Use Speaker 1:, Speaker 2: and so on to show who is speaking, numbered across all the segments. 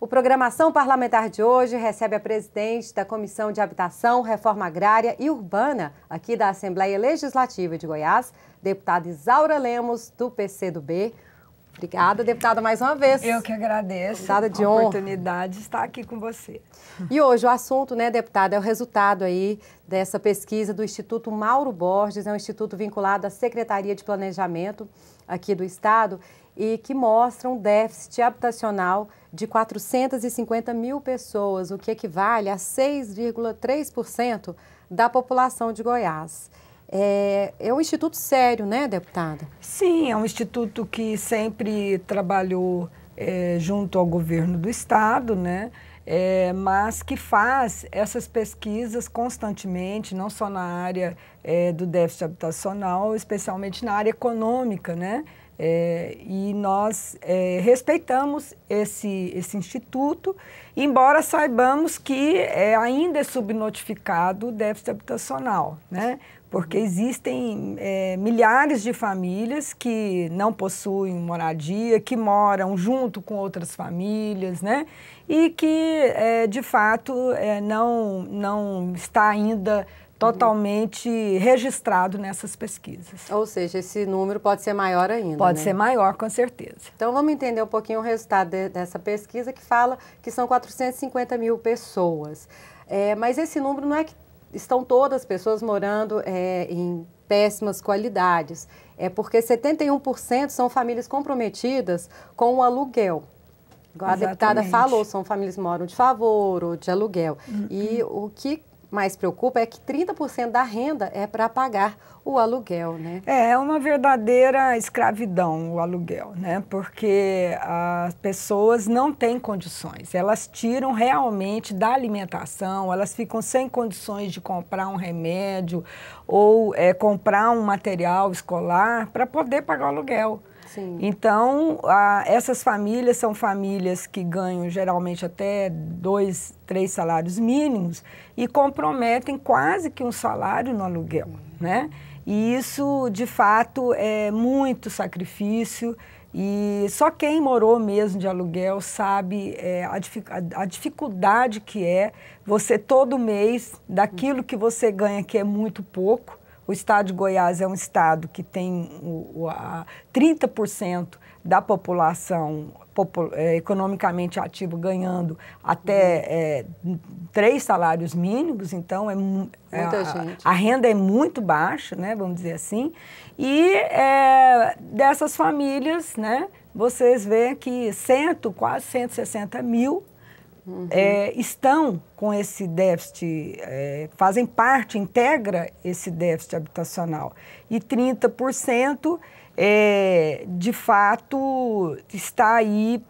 Speaker 1: O Programação Parlamentar de hoje recebe a presidente da Comissão de Habitação, Reforma Agrária e Urbana, aqui da Assembleia Legislativa de Goiás, deputada Isaura Lemos, do PCdoB. Obrigada, deputada, mais uma vez. Eu que agradeço. Deputada de honra.
Speaker 2: oportunidade de estar aqui com você.
Speaker 1: E hoje o assunto, né, deputada, é o resultado aí dessa pesquisa do Instituto Mauro Borges, é um instituto vinculado à Secretaria de Planejamento aqui do Estado e que mostra um déficit habitacional de 450 mil pessoas, o que equivale a 6,3% da população de Goiás. É, é, um instituto sério, né, deputada?
Speaker 2: Sim, é um instituto que sempre trabalhou é, junto ao governo do Estado, né? é, mas que faz essas pesquisas constantemente, não só na área é, do déficit habitacional, especialmente na área econômica, né? É, e nós é, respeitamos esse, esse instituto, embora saibamos que é, ainda é subnotificado o déficit habitacional, né? porque uhum. existem é, milhares de famílias que não possuem moradia, que moram junto com outras famílias, né? e que, é, de fato, é, não, não está ainda totalmente registrado nessas pesquisas.
Speaker 1: Ou seja, esse número pode ser maior ainda. Pode né? ser maior, com certeza. Então vamos entender um pouquinho o resultado de, dessa pesquisa que fala que são 450 mil pessoas. É, mas esse número não é que estão todas as pessoas morando é, em péssimas qualidades. É porque 71% são famílias comprometidas com o aluguel. A deputada falou, são famílias que moram de favor ou de aluguel. Uhum. E o que mais preocupa é que 30% da renda é para pagar o aluguel, né?
Speaker 2: É, é uma verdadeira escravidão o aluguel, né? Porque as pessoas não têm condições, elas tiram realmente da alimentação, elas ficam sem condições de comprar um remédio ou é, comprar um material escolar para poder pagar o aluguel. Sim. Então, a, essas famílias são famílias que ganham geralmente até dois, três salários mínimos e comprometem quase que um salário no aluguel, uhum. né? E isso, de fato, é muito sacrifício. E só quem morou mesmo de aluguel sabe é, a, a, dificuldade que é você todo mês, daquilo que você ganha, que é muito pouco, o estado de Goiás é um estado que tem o, a 30% da população popul é, economicamente ativa ganhando até uhum. é, três salários mínimos, então é, é a, a, renda é muito baixa, né, vamos dizer assim. E é, dessas famílias, né, vocês veem que cento, quase 160 mil uhum. é, estão com esse déficit, é, fazem parte, integra esse déficit habitacional. E 30% é, de fato está aí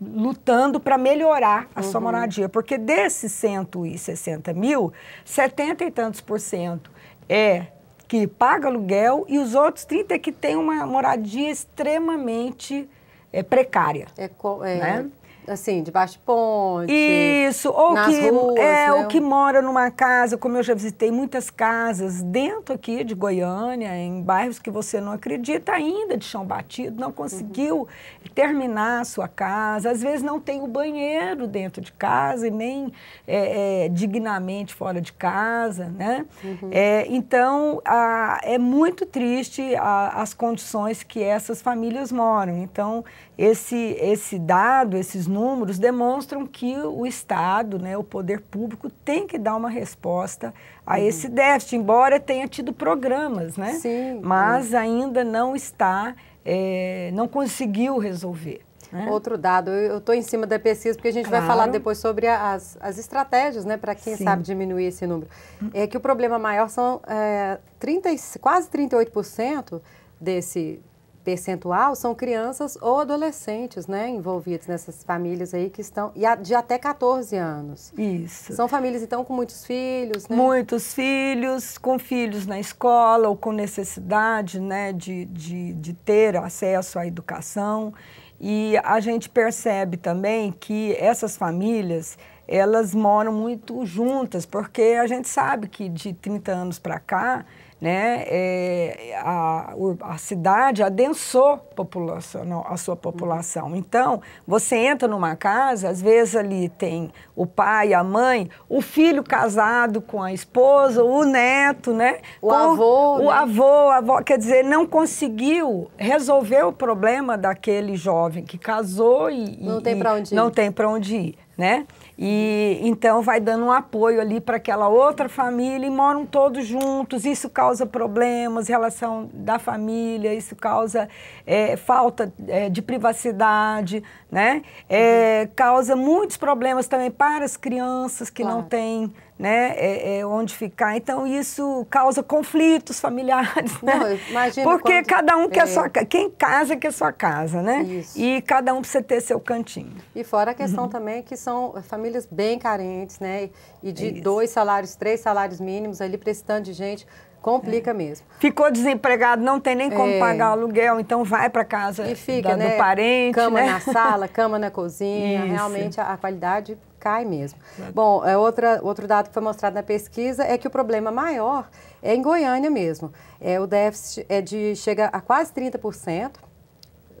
Speaker 2: lutando para melhorar a uhum. sua moradia. Porque desses 160 mil, 70 e tantos por cento é que paga aluguel e os outros 30 é que tem uma moradia extremamente é, precária. É, é né?
Speaker 1: assim, debaixo de ponte. Isso, ou que ruas, é né? ou
Speaker 2: que mora numa casa, como eu já visitei muitas casas dentro aqui de Goiânia, em bairros que você não acredita ainda de chão batido, não conseguiu uhum. terminar a sua casa, às vezes não tem o banheiro dentro de casa e nem é, é, dignamente fora de casa, né? Uhum. É, então a, é muito triste a, as condições que essas famílias moram. Então esse, esse dado, esses números demonstram que o Estado, né, o poder público, tem que dar uma resposta a uhum. esse déficit, embora tenha tido programas, né? Sim. Mas uhum. ainda não está, é, não conseguiu resolver.
Speaker 1: Né? Outro dado, eu estou em cima da pesquisa porque a gente claro. vai falar depois sobre as, as estratégias, né, para quem Sim. sabe diminuir esse número. Hum. É que o problema maior são é, eh, 30, quase 38% desse percentual são crianças ou adolescentes, né, envolvidos nessas famílias aí que estão e de até 14 anos. Isso. São famílias então com muitos filhos, né? Muitos filhos, com filhos na escola ou com necessidade,
Speaker 2: né, de, de, de ter acesso à educação. E a gente percebe também que essas famílias, elas moram muito juntas, porque a gente sabe que de 30 anos para cá, né? É, a, a, cidade adensou população, a sua população. Então, você entra numa casa, às vezes ali tem o pai, a mãe, o filho casado com a esposa, o neto, né? O com, avô. O né? avô, avó, quer dizer, não conseguiu resolver o problema daquele jovem que casou e. Não e, tem para onde ir. Não tem para onde ir, né? E então vai dando um apoio ali para aquela outra família e moram todos juntos. Isso causa problemas, relação da família, isso causa é, falta é, de privacidade, né? É, Causa muitos problemas também para as crianças que claro. não têm né? É, é, onde ficar. Então isso causa conflitos familiares, né? Não, imagino Porque quando... cada um quer é. sua quem casa quer sua casa, né? Isso. E cada um precisa ter seu cantinho.
Speaker 1: E fora a questão uhum. também que são famílias bem carentes, né? E de é isso. dois salários, três salários mínimos ali prestando de gente Complica é. mesmo.
Speaker 2: Ficou desempregado, não
Speaker 1: tem nem como é. pagar o aluguel, então vai para casa e fica, da, né? do parente. Cama né? na sala, cama na cozinha. Isso. Realmente a, a qualidade cai mesmo. Bom, é outra, outro dado que foi mostrado na pesquisa é que o problema maior é em Goiânia mesmo. É, o déficit é de, chega a quase 30%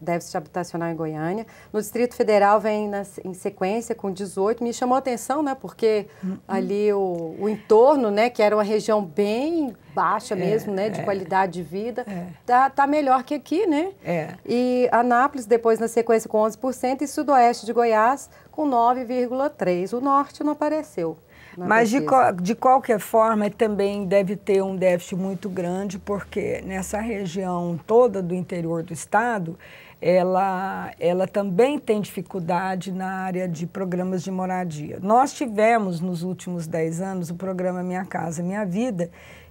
Speaker 1: déficit habitacional em Goiânia. No Distrito Federal vem na, em sequência com 18. Me chamou a atenção, né? Porque uhum. ali o, o, entorno, né? Que era uma região bem baixa é, mesmo, né? De é, qualidade de vida. É. Tá, tá melhor que aqui, né? É. E Anápolis depois na sequência com 11% e Sudoeste de Goiás com 9,3%. O Norte não apareceu. Mas de,
Speaker 2: de, qualquer forma, também deve ter um déficit muito grande, porque nessa região toda do interior do estado, ela, ela também tem dificuldade na área de programas de moradia. Nós tivemos, nos últimos 10 anos, o programa Minha Casa Minha Vida,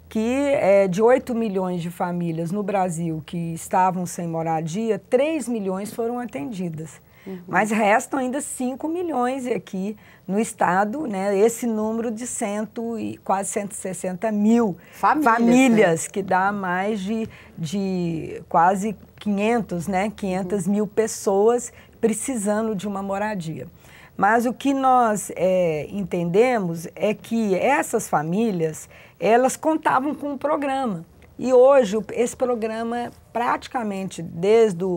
Speaker 2: que é, de 8 milhões de famílias no Brasil que estavam sem moradia, 3 milhões foram atendidas. Uhum. Mas restam ainda 5 milhões aqui no estado, né? Esse número de cento e, quase 160 mil famílias, né? famílias né? que dá mais de, de quase 500, né? 500 uhum. mil pessoas precisando de uma moradia. Mas o que nós é, entendemos é que essas famílias, elas contavam com um programa. E hoje, esse programa, praticamente desde o,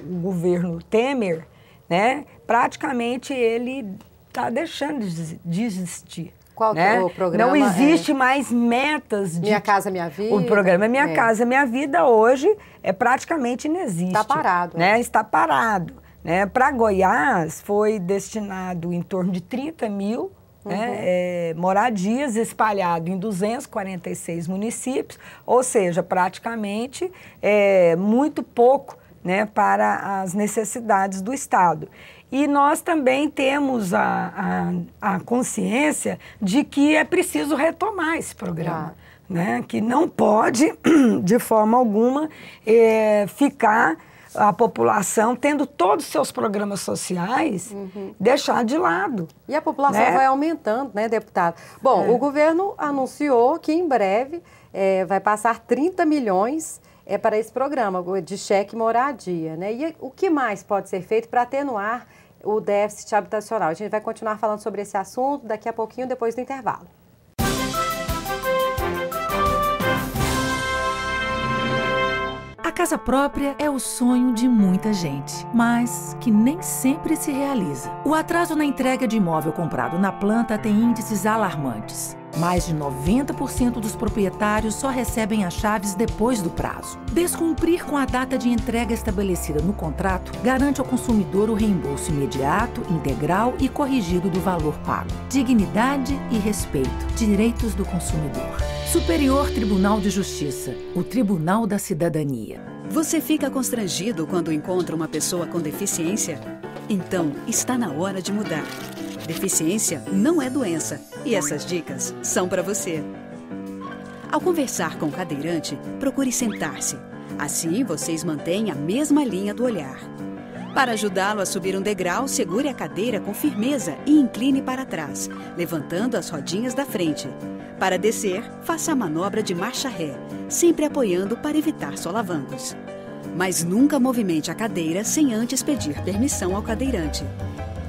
Speaker 2: o governo Temer, né? Praticamente ele está deixando de, existir. Qual né? É o programa? Não existe é... mais metas de. Minha Casa Minha Vida. O programa é Minha é. Casa Minha Vida hoje é praticamente inexiste. Tá né? é. Está parado. Né? Está parado. Né? Para Goiás foi destinado em torno de 30 mil né? uhum. né? moradias espalhado em 246 municípios, ou seja, praticamente muito pouco né, para as necessidades do Estado. E nós também temos a, a, a consciência de que é preciso retomar esse programa. Ah. Né, que não pode, de forma alguma, é, ficar a população tendo todos os seus programas sociais
Speaker 1: uhum. deixar de lado. E a população né? vai aumentando, né, deputado? Bom, é. o governo anunciou que em breve é, vai passar 30 milhões é para esse programa de cheque moradia. Né? E o que mais pode ser feito para atenuar o déficit habitacional? A gente vai continuar falando sobre esse assunto daqui a pouquinho, depois do intervalo.
Speaker 3: A casa própria é o sonho de muita gente, mas que nem sempre se realiza. O atraso na entrega de imóvel comprado na planta tem índices alarmantes. Mais de 90% dos proprietários só recebem as chaves depois do prazo. Descumprir com a data de entrega estabelecida no contrato garante ao consumidor o reembolso imediato, integral e corrigido do valor pago. Dignidade e respeito. Direitos do consumidor. Superior Tribunal de Justiça. O Tribunal da Cidadania. Você fica constrangido quando encontra uma pessoa com deficiência? Então, está na hora de mudar. Deficiência não é doença e essas dicas são para você. Ao conversar com o cadeirante, procure sentar-se. Assim vocês mantêm a mesma linha do olhar. Para ajudá-lo a subir um degrau, segure a cadeira com firmeza e incline para trás, levantando as rodinhas da frente. Para descer, faça a manobra de marcha ré, sempre apoiando para evitar solavancos. Mas nunca movimente a cadeira sem antes pedir permissão ao cadeirante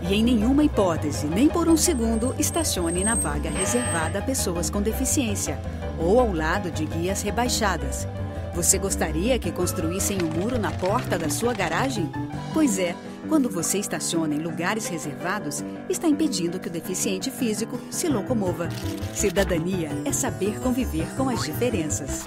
Speaker 3: e, em nenhuma hipótese, nem por um segundo, estacione na vaga reservada a pessoas com deficiência ou ao lado de guias rebaixadas. Você gostaria que construíssem um muro na porta da sua garagem? Pois é, quando você estaciona em lugares reservados, está impedindo que o deficiente físico se locomova. Cidadania é saber conviver com as diferenças.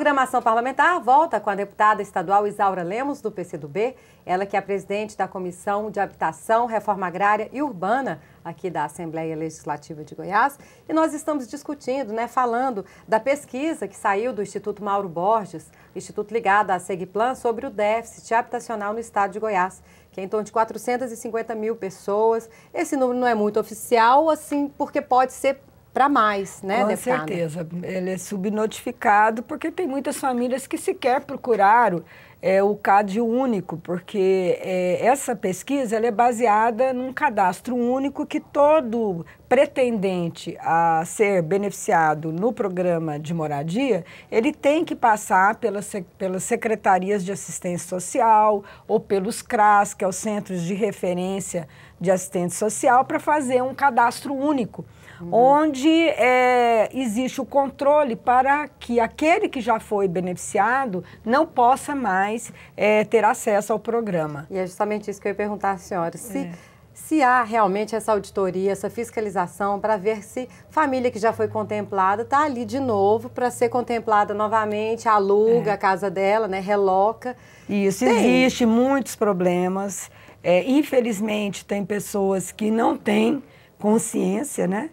Speaker 1: programação parlamentar volta com a deputada estadual Isaura Lemos, do PCdoB, ela que é presidente da Comissão de Habitação, Reforma Agrária e Urbana aqui da Assembleia Legislativa de Goiás. E nós estamos discutindo, né, falando da pesquisa que saiu do Instituto Mauro Borges, instituto ligado à Segplan, sobre o déficit habitacional no estado de Goiás, que é em torno de 450 mil pessoas. Esse número não é muito oficial, assim, porque pode ser para mais, né, Com deputada? certeza.
Speaker 2: Ele é subnotificado porque tem muitas famílias que sequer procuraram é, o CAD único, porque é, essa pesquisa é baseada num cadastro único que todo pretendente a ser beneficiado no programa de moradia, ele tem que passar pelas, pelas secretarias de assistência social ou pelos CRAS, que é os Centros de Referência de Assistência Social, para fazer um cadastro único. Uhum. onde é, existe o controle para que aquele que já foi beneficiado não possa mais
Speaker 1: é, ter acesso ao programa. E é justamente isso que eu ia perguntar à senhora. Se, é. se há realmente essa auditoria, essa fiscalização para ver se família que já foi contemplada está ali de novo para ser contemplada novamente, aluga é. a casa dela, né, reloca.
Speaker 2: Isso, Tem. existe muitos problemas. É, infelizmente, tem pessoas que não têm consciência, né?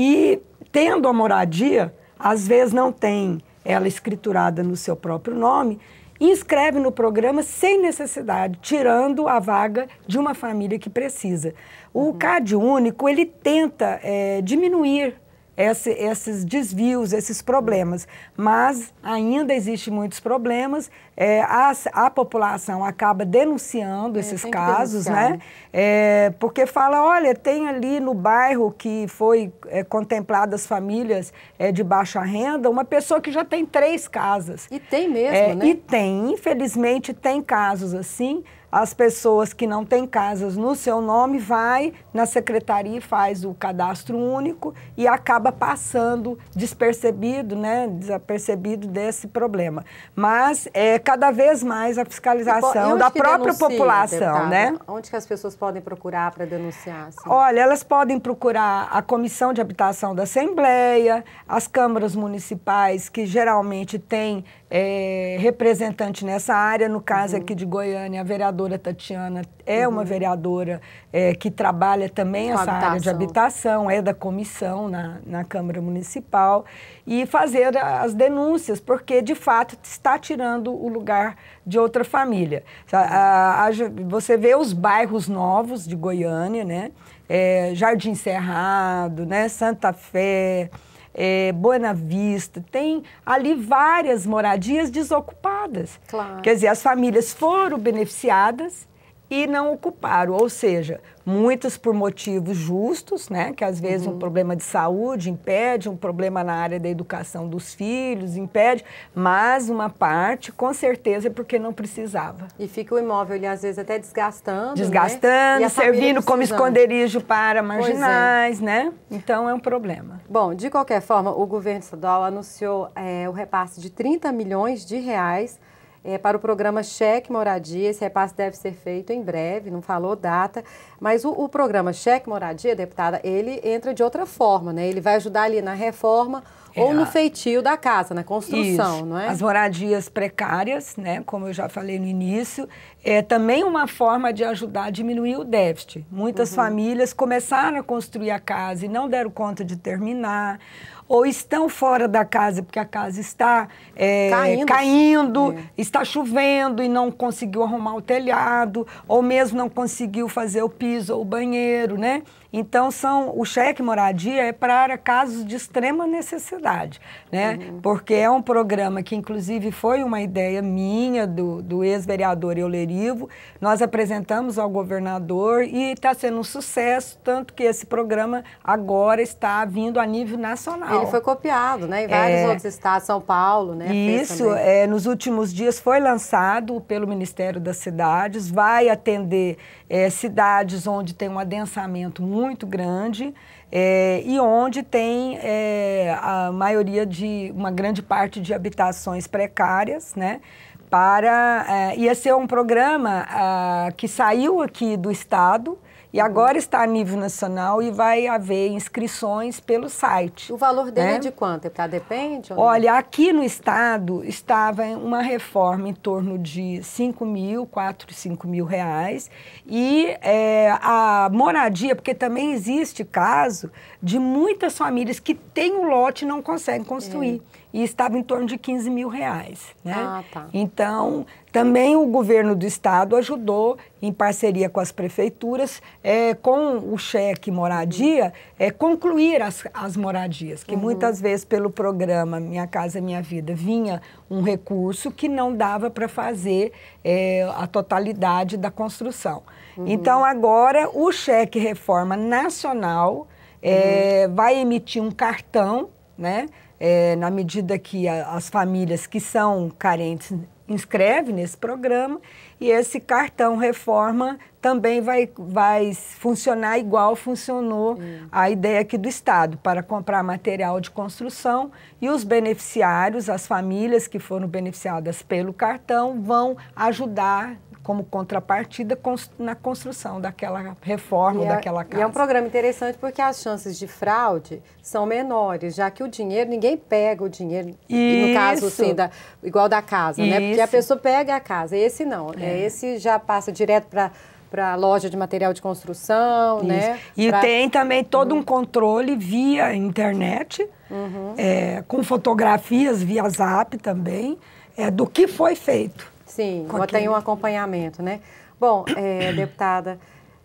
Speaker 2: E tendo a moradia, às vezes não tem ela escriturada no seu próprio nome, inscreve no programa sem necessidade, tirando a vaga de uma família que precisa. O uhum. CAD único, ele tenta é, diminuir esse, esses desvios, esses problemas, mas ainda existem muitos problemas é, a, a população acaba denunciando é, esses casos, né? né? É, porque fala, olha, tem ali no bairro que foi é, contempladas famílias é, de baixa renda, uma pessoa que já tem três casas. E tem mesmo, é, né? E tem, infelizmente tem casos assim as pessoas que não têm casas no seu nome vai na secretaria e faz o cadastro único e acaba passando despercebido, né, desapercebido desse problema. Mas é cada vez mais a
Speaker 1: fiscalização da própria denuncia, população, né? Onde que as pessoas podem procurar para denunciar? Assim? Olha,
Speaker 2: elas podem procurar a Comissão de Habitação da Assembleia, as câmaras municipais que geralmente têm é, representante nessa área. No caso uhum. aqui de Goiânia, a vereadora Tatiana é uhum. uma vereadora é, que trabalha também Com essa habitação. área de habitação, é da comissão na, na Câmara Municipal, e fazer as denúncias, porque de fato está tirando o lugar de outra família. A, a, a, você vê os bairros novos de Goiânia, né? É, Jardim Cerrado, né? Santa Fé é, Buena Vista, tem ali várias moradias desocupadas. Claro. Quer dizer, as famílias foram beneficiadas e não ocuparam, ou seja, muitas por motivos justos, né, que às vezes uhum. um problema de saúde impede, um problema na área da educação dos filhos impede, mas uma parte com certeza é porque não precisava.
Speaker 1: E fica o imóvel às vezes até desgastando, né? desgastando, né? servindo como esconderijo
Speaker 2: para é. marginais,
Speaker 1: é. né? Então é um problema. Bom, de qualquer forma, o governo estadual anunciou é, o repasse de 30 milhões de reais é, para o programa Cheque Moradia. Esse repasse deve ser feito em breve, não falou data, mas o, o, programa Cheque Moradia, deputada, ele entra de outra forma, né? Ele vai ajudar ali na reforma é, ou no feitio da casa, na construção, isso. não é? As
Speaker 2: moradias precárias, né? Como eu já falei no início, é também uma forma de ajudar a diminuir o déficit. Muitas uhum. famílias começaram a construir a casa e não deram conta de terminar ou estão fora da casa porque a casa está é, caindo, caindo é. está chovendo e não conseguiu arrumar o telhado, ou mesmo não conseguiu fazer o piso ou o banheiro, né? Então, são o cheque moradia é para casos de extrema necessidade, né? Uhum. Porque é um programa que, inclusive, foi uma ideia minha, do, do ex-vereador Eulerivo. Nós apresentamos ao governador e está sendo um sucesso, tanto que esse programa agora está vindo a nível nacional. Ele foi copiado, né? Em vários é... outros
Speaker 1: estados, São Paulo, né? Isso, é,
Speaker 2: nos últimos dias foi lançado pelo Ministério das Cidades, vai atender é, cidades onde tem um adensamento muito grande é, e onde tem é, a maioria de uma grande parte de habitações precárias, né? Para eh, é, ia ser um programa ah, que saiu aqui do estado e agora está a nível nacional e vai haver inscrições pelo site. O valor dele é né? é de quanto, deputada? É
Speaker 1: depende? Olha,
Speaker 2: aqui no estado estava uma reforma em torno de 5 mil, 4, 5 mil reais. E é, a moradia, porque também existe caso de muitas famílias que têm o lote e não conseguem construir. É e estava em torno de 15 mil reais. Né? Ah, tá. Então, também o governo do estado ajudou, em parceria com as prefeituras, é, com o cheque moradia, é, concluir as, as moradias, que uhum. muitas vezes pelo programa Minha Casa Minha Vida vinha um recurso que não dava para fazer é, a totalidade da construção. Uhum. Então, agora, o cheque reforma nacional é, uhum. vai emitir um cartão, né? é, na medida que a, as famílias que são carentes inscrevem nesse programa e esse cartão reforma também vai, vai funcionar igual funcionou hum. a ideia aqui do Estado, para comprar material de construção e os beneficiários, as famílias que foram beneficiadas pelo cartão, vão ajudar
Speaker 1: como contrapartida na
Speaker 2: construção daquela reforma, é, daquela casa. E é um
Speaker 1: programa interessante porque as chances de fraude são menores, já que o dinheiro, ninguém pega o dinheiro, Isso. no caso, assim, da, igual da casa, Isso. né? Porque a pessoa pega a casa, esse não. né? É. É, esse já passa direto para para loja de material de construção, Isso. né? E pra... tem
Speaker 2: também todo um uhum. controle via internet,
Speaker 1: uhum. é,
Speaker 2: com fotografias via Zap também, é, do que foi feito.
Speaker 1: Sim, aquele... tem um acompanhamento, né? Bom, é, deputada,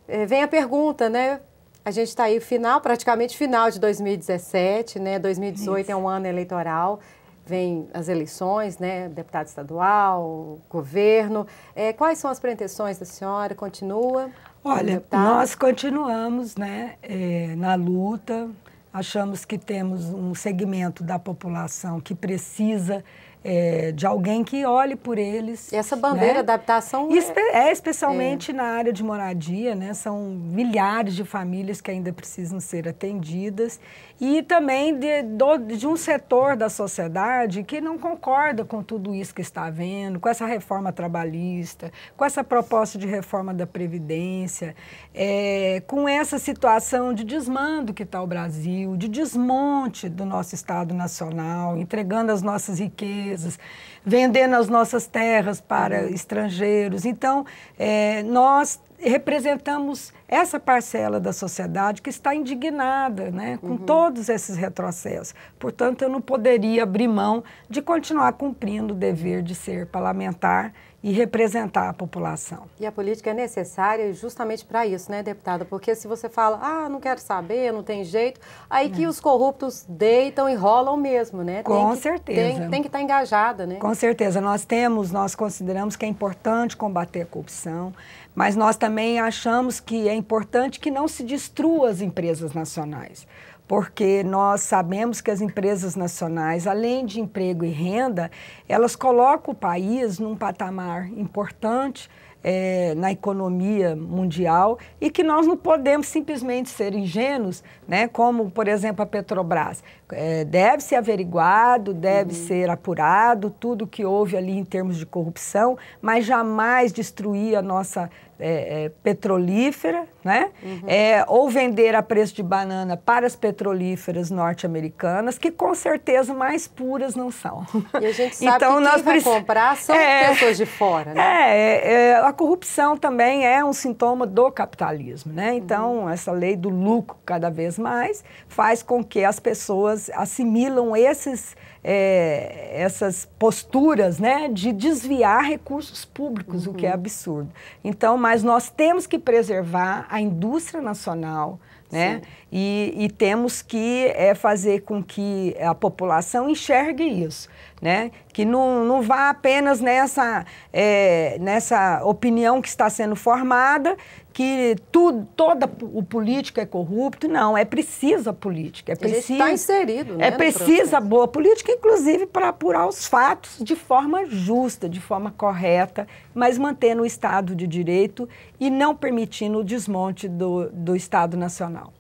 Speaker 1: é, vem a pergunta, né? A gente está aí final, praticamente final de 2017, né? 2018 Isso. é um ano eleitoral vem as eleições, né, deputado estadual, governo. É, quais são as pretensões da senhora? Continua? Olha, nós continuamos
Speaker 2: né, é, na luta, achamos que temos um segmento da população que precisa é, de alguém que olhe por eles. E essa bandeira né?
Speaker 1: adaptação é- Espe é, é especialmente
Speaker 2: é. na área de moradia, né? São milhares de famílias que ainda precisam ser atendidas e também de, do, de um setor da sociedade que não concorda com tudo isso que está havendo, com essa reforma trabalhista, com essa proposta de reforma da previdência, é, com essa situação de desmando que está o Brasil, de desmonte do nosso Estado Nacional, entregando as nossas riquezas empresas, vendendo as nossas terras para estrangeiros. Então, é, nós representamos essa parcela da sociedade que está indignada né, com uhum. todos esses retrocessos. Portanto, eu não poderia abrir mão de continuar cumprindo o dever de ser parlamentar e representar a população.
Speaker 1: E a política é necessária justamente para isso, né, deputada? Porque se você fala, ah, não quero saber, não tem jeito, aí é. que os corruptos deitam e rolam mesmo, né? Com tem que, certeza. Tem, tem que estar tá engajada, né? Com
Speaker 2: certeza. Nós temos, nós consideramos que é importante combater a corrupção, mas nós também achamos que é importante que não se destrua as empresas nacionais porque nós sabemos que as empresas nacionais, além de emprego e renda, elas colocam o país num patamar importante é, na economia mundial e que nós não podemos simplesmente ser ingênuos, né? como, por exemplo, a Petrobras. É, deve ser averiguado, deve uhum. ser apurado tudo que houve ali em termos de corrupção, mas jamais destruir a nossa é, é, petrolífera, né? Uhum. É, ou vender a preço de banana para as petrolíferas norte-americanas, que com certeza mais
Speaker 1: puras não são. E a gente sabe então, que nós quem precis... vai comprar são é, pessoas de fora, né? É,
Speaker 2: é, é, a corrupção também é um sintoma do capitalismo, né? Então, uhum. essa lei do lucro cada vez mais faz com que as pessoas assimilam esses... É, essas posturas né, de desviar recursos públicos, uhum. o que é uhum. absurdo. Então, mais mas nós temos que preservar a indústria nacional, né? E, e, temos que é, fazer com que a população enxergue isso né? Que não, não vá apenas nessa, é, nessa opinião que está sendo formada, que tudo, toda o político é corrupto. Não, é preciso a política. É tá preciso, está inserido, é né, É preciso a boa política, inclusive para apurar os fatos de forma justa, de forma correta, mas mantendo o Estado de Direito e não permitindo o desmonte do, do Estado Nacional.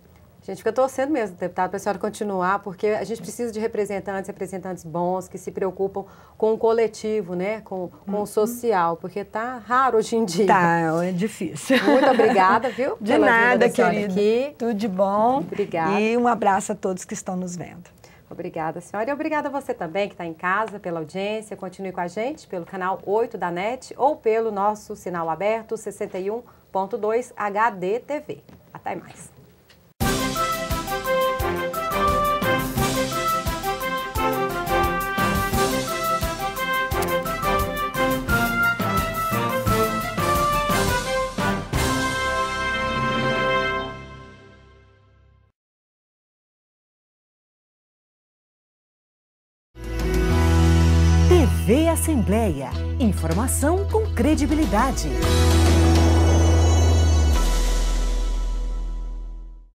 Speaker 1: A gente fica torcendo mesmo, deputado, para a senhora continuar, porque a gente precisa de representantes, representantes bons, que se preocupam com o coletivo, né? com, com uhum. o social, porque está raro hoje em dia. Tá, é difícil. Muito obrigada, viu? De nada, querida. Aqui. Tudo
Speaker 2: de bom. Obrigada. E um abraço a todos que estão nos vendo.
Speaker 1: Obrigada, senhora. E obrigada a você também que está em casa pela audiência. Continue com a gente pelo canal 8 da NET ou pelo nosso sinal aberto 61.2 HD TV. Até mais.
Speaker 3: Assembleia. Informação com credibilidade.